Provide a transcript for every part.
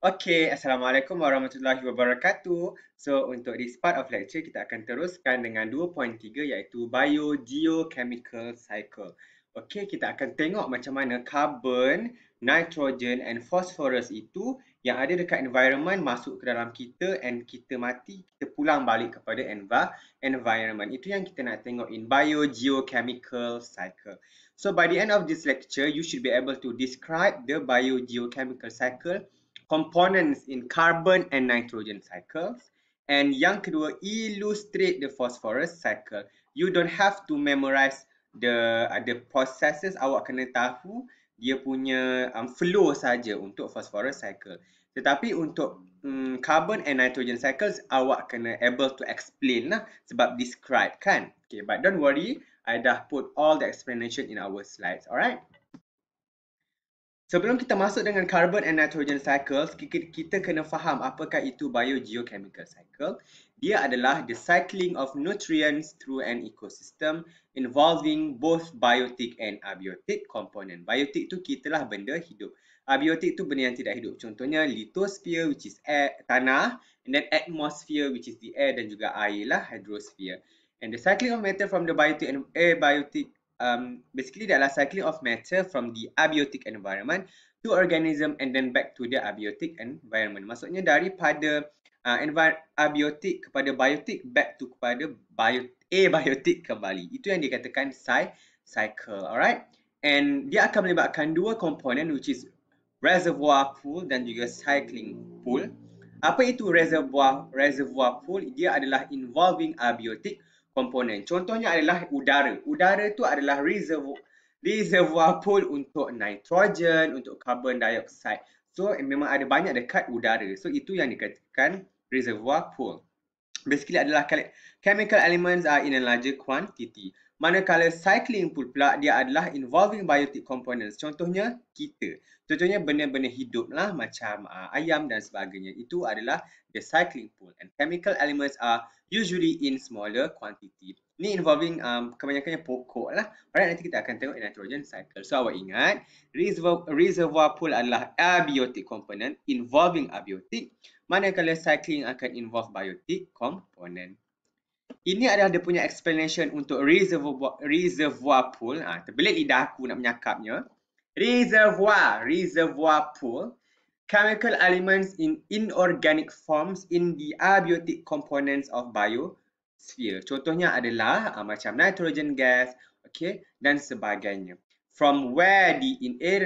Okay, Assalamualaikum Warahmatullahi Wabarakatuh. So, untuk this part of lecture, kita akan teruskan dengan 2.3 iaitu Bio-Geochemical Cycle. Okay, kita akan tengok macam mana carbon, nitrogen and phosphorus itu yang ada dekat environment masuk ke dalam kita and kita mati, kita pulang balik kepada env environment. Itu yang kita nak tengok in biogeochemical Cycle. So, by the end of this lecture, you should be able to describe the biogeochemical Cycle components in carbon and nitrogen cycles. And yang kedua, illustrate the phosphorus cycle. You don't have to memorize the uh, the processes awak kena tahu dia punya um, flow saja untuk phosphorus cycle. Tetapi untuk um, carbon and nitrogen cycles, awak kena able to explain lah sebab describe kan. Okay, but don't worry. I dah put all the explanation in our slides, alright? Sebelum kita masuk dengan carbon and nitrogen cycle, kita kena faham apakah itu biogeochemical cycle. Dia adalah the cycling of nutrients through an ecosystem involving both biotic and abiotic component. Biotic tu kita lah benda hidup. abiotic tu benda yang tidak hidup. Contohnya lithosphere which is air, tanah and then atmosphere which is the air dan juga air lah, hydrosphere. And the cycling of matter from the biotic and abiotic um, basically the cycling of matter from the abiotic environment to organism and then back to the abiotic environment. Maksudnya daripada uh, environment abiotik kepada biotik back to kepada bio abiotik kembali. Itu yang dikatakan cycle, alright? And dia akan melibatkan dua komponen which is reservoir pool dan juga cycling pool. Apa itu reservoir reservoir pool? Dia adalah involving abiotic komponen. Contohnya adalah udara. Udara itu adalah reservoir, reservoir pool untuk nitrogen, untuk carbon dioxide. So memang ada banyak dekat udara. So itu yang dikatakan reservoir pool. Basically adalah chemical elements are in a larger quantity. Manakala cycling pula dia adalah involving biotic components. Contohnya kita. Contohnya benda-benda hidup lah macam uh, ayam dan sebagainya. Itu adalah the cycling pool. And chemical elements are usually in smaller quantity. Ni involving um, kebanyakannya pokok lah. Alright, nanti kita akan tengok nitrogen cycle. So, awak ingat, reservoir, reservoir pool adalah abiotic component involving abiotic. Manakala cycling akan involve biotic component. Ini adalah dia punya explanation untuk reservoir, reservoir pool. Ha, terbelit lidah aku nak menyakapnya. Reservoir, reservoir pool. Chemical elements in inorganic forms in the abiotic components of biosphere. Contohnya adalah ha, macam nitrogen gas okay, dan sebagainya. From where the in air, er,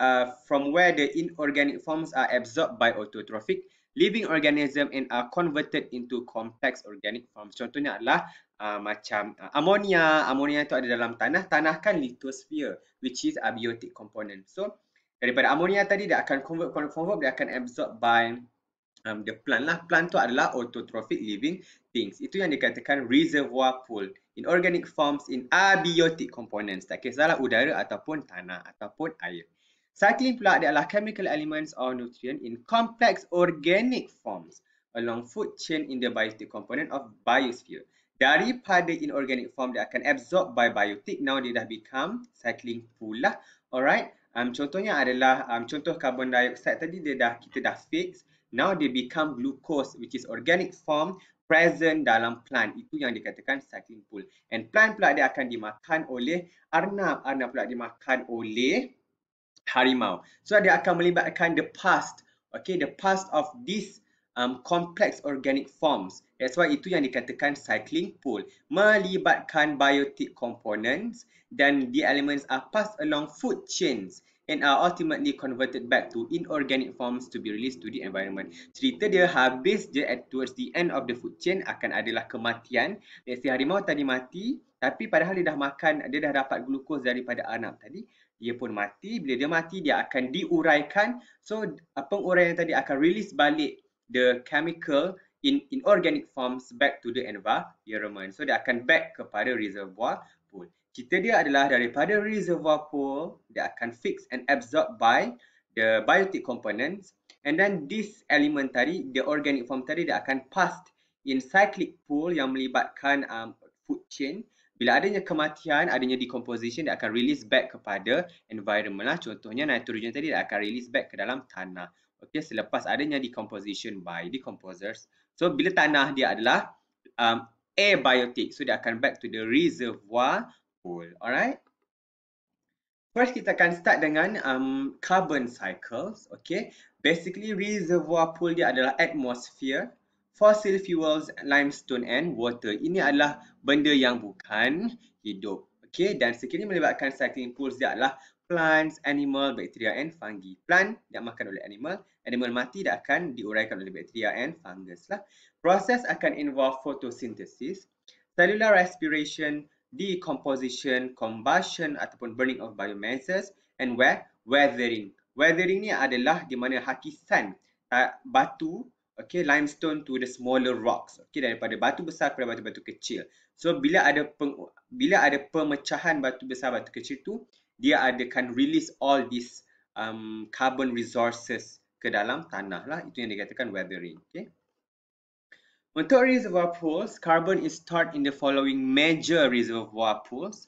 uh, ah, from where the inorganic forms are absorbed by autotrophic living organism and are converted into complex organic forms. Contohnya adalah uh, macam uh, amonia Ammonia itu ada dalam tanah. Tanah kan lithosphere which is abiotic component. So daripada amonia tadi dia akan convert, convert, convert dia akan absorb by um, the plant lah. Plant tu adalah autotrophic living things. Itu yang dikatakan reservoir pool in organic forms in abiotic components. Tak kisahlah udara ataupun tanah ataupun air. Cycling pula adalah chemical elements or nutrient in complex organic forms along food chain in the biotic component of biosphere. Daripada inorganic form dia akan absorb by biotic, now dia dah become cycling pula. Alright, um, contohnya adalah um, contoh carbon dioxide tadi dia dah kita dah fix. Now dia become glucose which is organic form present dalam plant. Itu yang dikatakan cycling pool. And plant pula dia akan dimakan oleh arnab. Arnab pula dimakan oleh harimau. So dia akan melibatkan the past, okay, the past of these um, complex organic forms. That's why itu yang dikatakan cycling pool. Melibatkan biotic components dan the elements are passed along food chains and are ultimately converted back to inorganic forms to be released to the environment. Cerita dia habis je at towards the end of the food chain akan adalah kematian. Let's say harimau tadi mati tapi padahal dia dah makan, dia dah dapat glukos daripada anak tadi dia pun mati. Bila dia mati, dia akan diuraikan. So, penguraian tadi akan release balik the chemical in inorganic forms back to the environment. So, dia akan back kepada reservoir pool. Kita dia adalah daripada reservoir pool, dia akan fix and absorb by the biotic components. And then this element tadi, the organic form tadi, dia akan passed in cyclic pool yang melibatkan um, food chain. Bila adanya kematian, adanya decomposition dia akan release back kepada environment lah. Contohnya nitrogen tadi dia akan release back ke dalam tanah. Okey, selepas adanya decomposition by decomposers. So bila tanah dia adalah um, abiotic. So dia akan back to the reservoir pool. Alright. First kita akan start dengan um, carbon cycles. Okay. Basically reservoir pool dia adalah atmosphere fossil fuels, limestone and water. Ini adalah benda yang bukan hidup. Okay, dan sekiranya melibatkan cycling pools, dia adalah plants, animal, bacteria and fungi. Plant yang makan oleh animal, animal mati dia akan diuraikan oleh bacteria and fungus lah. Proses akan involve photosynthesis, cellular respiration, decomposition, combustion ataupun burning of biomasses and weathering. Weathering ni adalah di mana hakisan uh, batu okay, limestone to the smaller rocks, okay, daripada batu besar kepada batu-batu kecil. So bila ada peng, bila ada pemecahan batu besar batu kecil tu, dia ada akan release all these um, carbon resources ke dalam tanah lah. Itu yang dikatakan weathering. Okay. Untuk reservoir pools, carbon is stored in the following major reservoir pools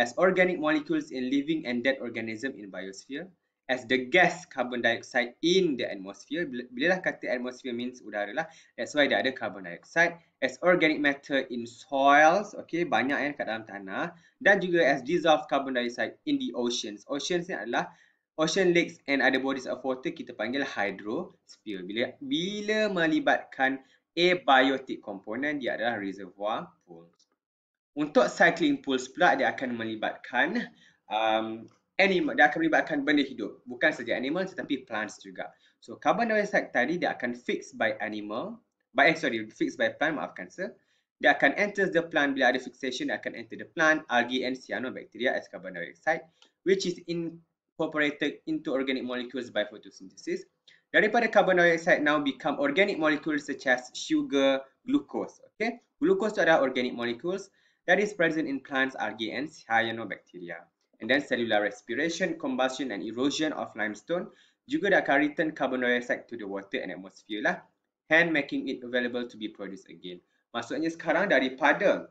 as organic molecules in living and dead organism in biosphere as the gas carbon dioxide in the atmosphere. bila Bilalah kata atmosphere means udara lah. That's why dia ada carbon dioxide. As organic matter in soils. Okay, banyak kan eh, kat dalam tanah. Dan juga as dissolved carbon dioxide in the oceans. Oceans ni adalah ocean lakes and other bodies of water kita panggil hydrosphere. Bila, bila melibatkan abiotic component, dia adalah reservoir pools. Untuk cycling pools pula, dia akan melibatkan um, animal dia akan melibatkan benda hidup bukan saja animal tetapi plants juga so carbon dioxide tadi dia akan fix by animal by eh, sorry fix by plant maafkan sir dia akan enter the plant bila ada fixation dia akan enter the plant algae and cyanobacteria as carbon dioxide which is incorporated into organic molecules by photosynthesis daripada carbon dioxide now become organic molecules such as sugar glucose okay glucose tu adalah organic molecules that is present in plants algae and cyanobacteria and then cellular respiration, combustion and erosion of limestone juga dah akan return carbon dioxide to the water and atmosphere lah. Hand making it available to be produced again. Maksudnya sekarang daripada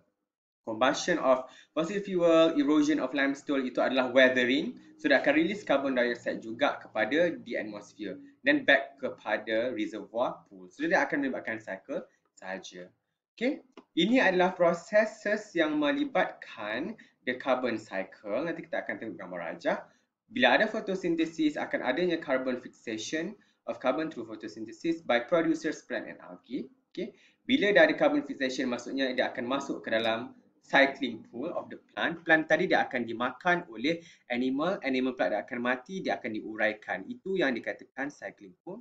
combustion of fossil fuel, erosion of limestone itu adalah weathering. So dah akan release carbon dioxide juga kepada the atmosphere. Then back kepada reservoir pool. So dia akan melibatkan cycle sahaja. Okay. Ini adalah proses yang melibatkan the carbon cycle. Nanti kita akan tengok gambar rajah. Bila ada fotosintesis, akan adanya carbon fixation of carbon through photosynthesis by producers plant and algae. Okay. Bila dah ada carbon fixation, maksudnya dia akan masuk ke dalam cycling pool of the plant. Plant tadi dia akan dimakan oleh animal. Animal pula dia akan mati, dia akan diuraikan. Itu yang dikatakan cycling pool.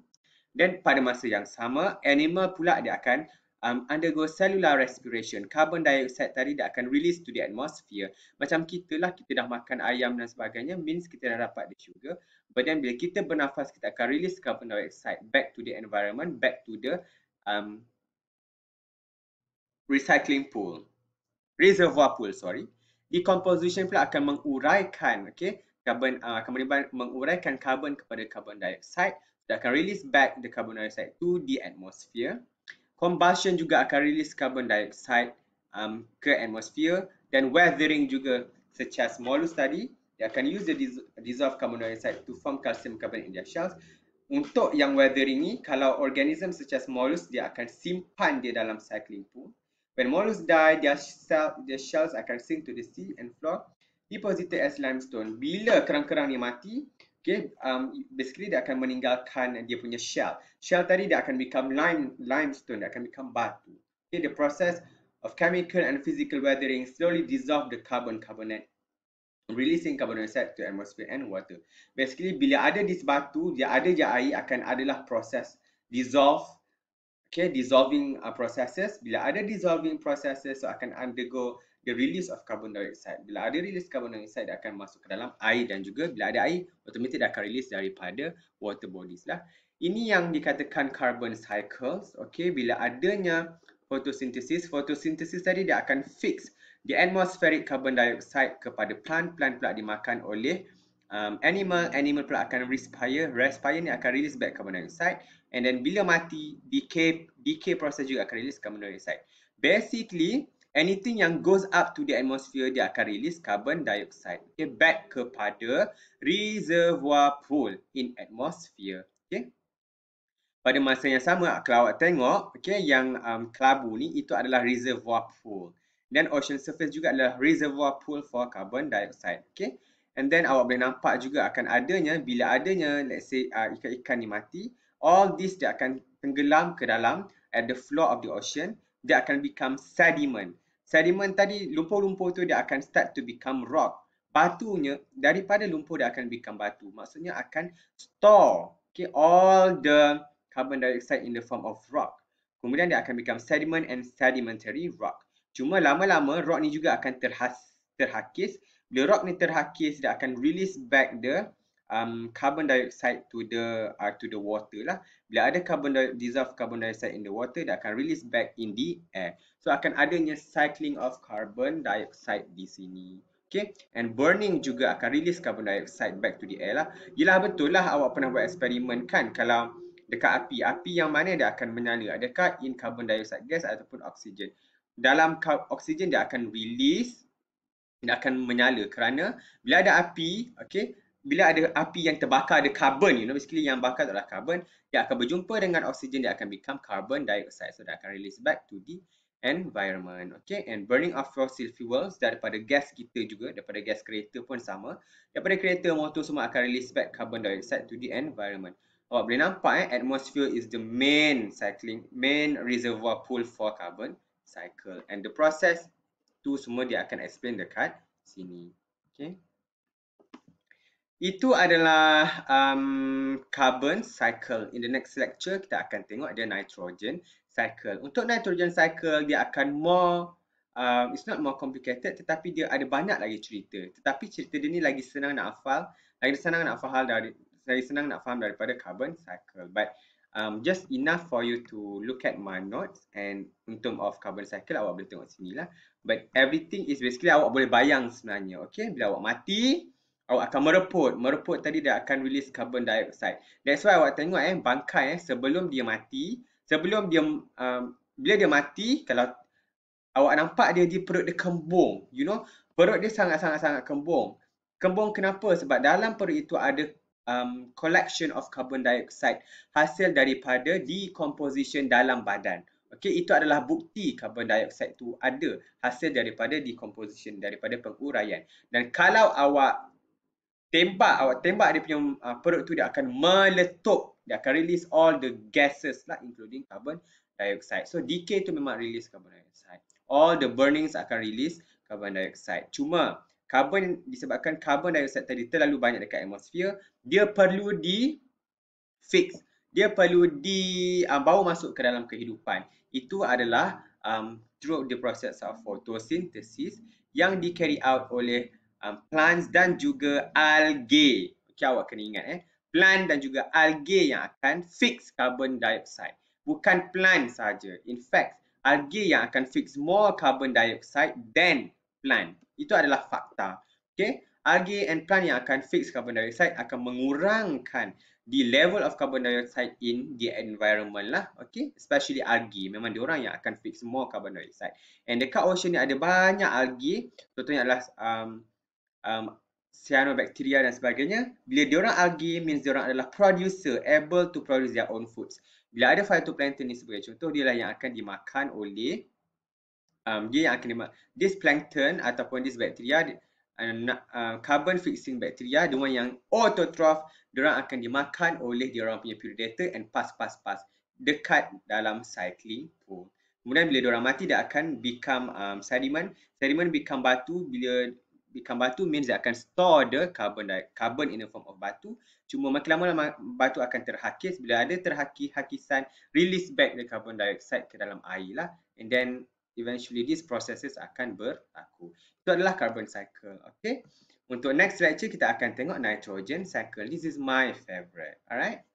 Dan pada masa yang sama, animal pula dia akan um, undergo cellular respiration. Carbon dioxide tadi dia akan release to the atmosphere. Macam kita lah, kita dah makan ayam dan sebagainya, means kita dah dapat the sugar. But then bila kita bernafas, kita akan release carbon dioxide back to the environment, back to the um, recycling pool. Reservoir pool, sorry. Decomposition pula akan menguraikan, okay, carbon, uh, akan menguraikan carbon kepada carbon dioxide. Dia akan release back the carbon dioxide to the atmosphere combustion juga akan release carbon dioxide um, ke atmosphere dan weathering juga secara small study dia akan use the dissolved carbon dioxide to form calcium carbonate in their shells untuk yang weathering ni kalau organism secara mollus dia akan simpan dia dalam cycling pool when mollus die their, cell, their shells akan sink to the sea and floor deposited as limestone bila kerang-kerang ni mati okay um basically dia akan meninggalkan dia punya shell shell tadi dia akan become lime limestone dia akan become batu okay the process of chemical and physical weathering slowly dissolve the carbon carbonate releasing carbon dioxide to atmosphere and water basically bila ada di batu dia ada je air akan adalah proses dissolve okay dissolving uh, processes bila ada dissolving processes so akan undergo the release of carbon dioxide. Bila ada release carbon dioxide, dia akan masuk ke dalam air dan juga bila ada air, automatik dia akan release daripada water bodies lah. Ini yang dikatakan carbon cycles. Okay, bila adanya fotosintesis, fotosintesis tadi dia akan fix the atmospheric carbon dioxide kepada plant. Plant pula dimakan oleh um, animal. Animal pula akan respire. Respire ni akan release back carbon dioxide. And then bila mati, decay, decay process juga akan release carbon dioxide. Basically, anything yang goes up to the atmosphere dia akan release carbon dioxide okay back kepada reservoir pool in atmosphere okay pada masa yang sama kalau awak tengok okay yang um, kelabu ni itu adalah reservoir pool dan ocean surface juga adalah reservoir pool for carbon dioxide okay and then awak boleh nampak juga akan adanya bila adanya let's say uh, ikan-ikan ni mati all this dia akan tenggelam ke dalam at the floor of the ocean dia akan become sediment sediment tadi lumpur-lumpur tu dia akan start to become rock batunya daripada lumpur dia akan become batu maksudnya akan store okay all the carbon dioxide in the form of rock kemudian dia akan become sediment and sedimentary rock cuma lama-lama rock ni juga akan terhas terhakis the rock ni terhakis dia akan release back the um, carbon dioxide to the uh, to the water lah. Bila ada carbon di- dissolved carbon dioxide in the water, dia akan release back in the air. So akan adanya cycling of carbon dioxide di sini. Okay, and burning juga akan release carbon dioxide back to the air lah. Yelah betul lah awak pernah buat eksperimen kan kalau dekat api, api yang mana dia akan menyala? Adakah in carbon dioxide gas ataupun oksigen? Dalam oksigen dia akan release dia akan menyala kerana bila ada api, okay, bila ada api yang terbakar ada karbon, you know basically yang bakar adalah karbon dia akan berjumpa dengan oksigen dia akan become carbon dioxide so dia akan release back to the environment okay and burning of fossil fuels daripada gas kita juga daripada gas kereta pun sama daripada kereta motor semua akan release back carbon dioxide to the environment awak boleh nampak eh atmosphere is the main cycling main reservoir pool for carbon cycle and the process tu semua dia akan explain dekat sini okay itu adalah um, carbon cycle. In the next lecture, kita akan tengok ada nitrogen cycle. Untuk nitrogen cycle, dia akan more, um, it's not more complicated tetapi dia ada banyak lagi cerita. Tetapi cerita dia ni lagi senang nak hafal, lagi senang nak faham, dari, lagi senang nak faham daripada carbon cycle. But um, just enough for you to look at my notes and in term of carbon cycle, awak boleh tengok sini lah. But everything is basically awak boleh bayang sebenarnya. Okay, bila awak mati, awak akan mereput. Mereput tadi dia akan release carbon dioxide. That's why awak tengok eh bangkai eh sebelum dia mati, sebelum dia um, bila dia mati kalau awak nampak dia di perut dia kembung, you know, perut dia sangat-sangat-sangat kembung. Kembung kenapa? Sebab dalam perut itu ada um, collection of carbon dioxide hasil daripada decomposition dalam badan. Okay, itu adalah bukti carbon dioxide tu ada hasil daripada decomposition daripada penguraian. Dan kalau awak tembak awak tembak dia punya uh, perut tu dia akan meletup dia akan release all the gases lah including carbon dioxide so decay tu memang release carbon dioxide all the burnings akan release carbon dioxide cuma carbon disebabkan carbon dioxide tadi terlalu banyak dekat atmosphere dia perlu di fix dia perlu di uh, bawa masuk ke dalam kehidupan itu adalah um, through the process of photosynthesis yang di carry out oleh um, plants dan juga algae. okay awak kena ingat eh. Plant dan juga algae yang akan fix carbon dioxide. Bukan plant saja. In fact, algae yang akan fix more carbon dioxide than plant. Itu adalah fakta. Okay, Algae and plant yang akan fix carbon dioxide akan mengurangkan the level of carbon dioxide in the environment lah. Okay, especially algae. Memang dia orang yang akan fix more carbon dioxide. And dekat ocean ni ada banyak algae. Contohnya adalah um, um, cyanobacteria dan sebagainya. Bila diorang algae means diorang adalah producer, able to produce their own foods. Bila ada phytoplankton ni sebagai contoh, dia lah yang akan dimakan oleh um, dia yang akan dimakan. This plankton ataupun this bacteria, um, carbon fixing bacteria, dia yang autotroph, diorang akan dimakan oleh diorang punya predator and pass, pass, pass dekat dalam cycling pool. Kemudian bila diorang mati, dia akan become um, sediment. Sediment become batu bila become batu means dia akan store the carbon carbon in the form of batu. Cuma makin lama batu akan terhakis bila ada terhaki hakisan release back the carbon dioxide ke dalam air lah. And then eventually these processes akan berlaku. Itu adalah carbon cycle. Okay. Untuk next lecture kita akan tengok nitrogen cycle. This is my favorite. Alright.